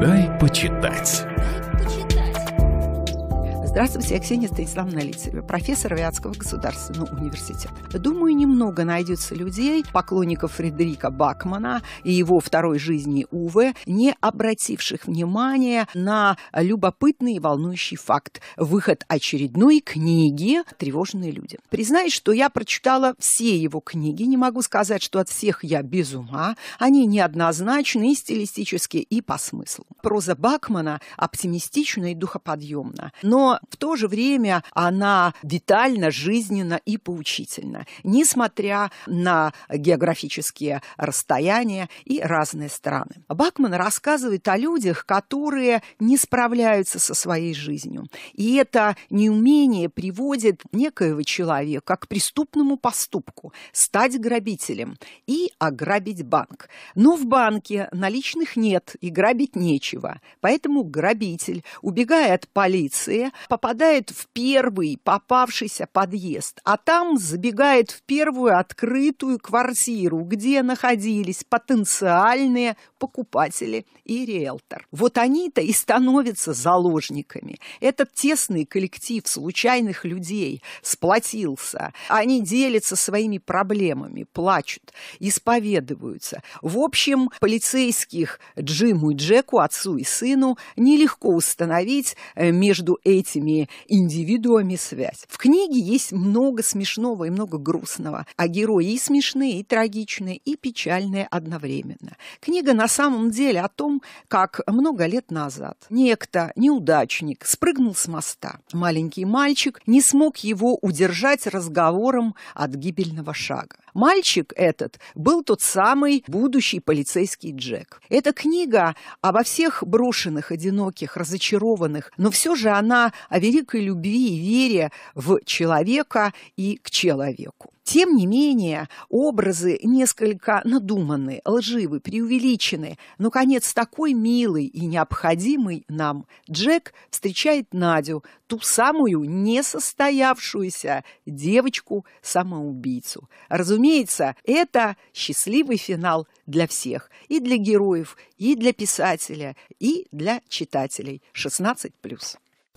Дай почитать. Здравствуйте, я Ксения Станиславовна Лицева, профессор Авиатского государственного университета. Думаю, немного найдется людей, поклонников Фредерика Бакмана и его второй жизни Уве, не обративших внимания на любопытный и волнующий факт – выход очередной книги «Тревожные люди». Признаюсь, что я прочитала все его книги, не могу сказать, что от всех я без ума. Они неоднозначны и стилистически, и по смыслу. Проза Бакмана оптимистична и духоподъемна, но в то же время она детально, жизненно и поучительна, несмотря на географические расстояния и разные страны. Бакман рассказывает о людях, которые не справляются со своей жизнью. И это неумение приводит некоего человека к преступному поступку – стать грабителем и ограбить банк. Но в банке наличных нет и грабить нечего. Поэтому грабитель, убегая от полиции, попадает в первый попавшийся подъезд, а там забегает в первую открытую квартиру, где находились потенциальные покупатели и риэлтор. Вот они-то и становятся заложниками. Этот тесный коллектив случайных людей сплотился. Они делятся своими проблемами, плачут, исповедуются. В общем, полицейских Джиму и Джеку, отцу и сыну, нелегко установить между этими этими индивидуами связь. В книге есть много смешного и много грустного, а герои и смешные, и трагичные, и печальные одновременно. Книга на самом деле о том, как много лет назад некто, неудачник, спрыгнул с моста. Маленький мальчик не смог его удержать разговором от гибельного шага. Мальчик этот был тот самый будущий полицейский Джек. Эта книга обо всех брошенных, одиноких, разочарованных, но все же она о великой любви и вере в человека и к человеку. Тем не менее, образы несколько надуманы, лживы, преувеличены. Наконец, такой милый и необходимый нам Джек встречает Надю, ту самую несостоявшуюся девочку-самоубийцу. Разумеется, это счастливый финал для всех. И для героев, и для писателя, и для читателей. 16+.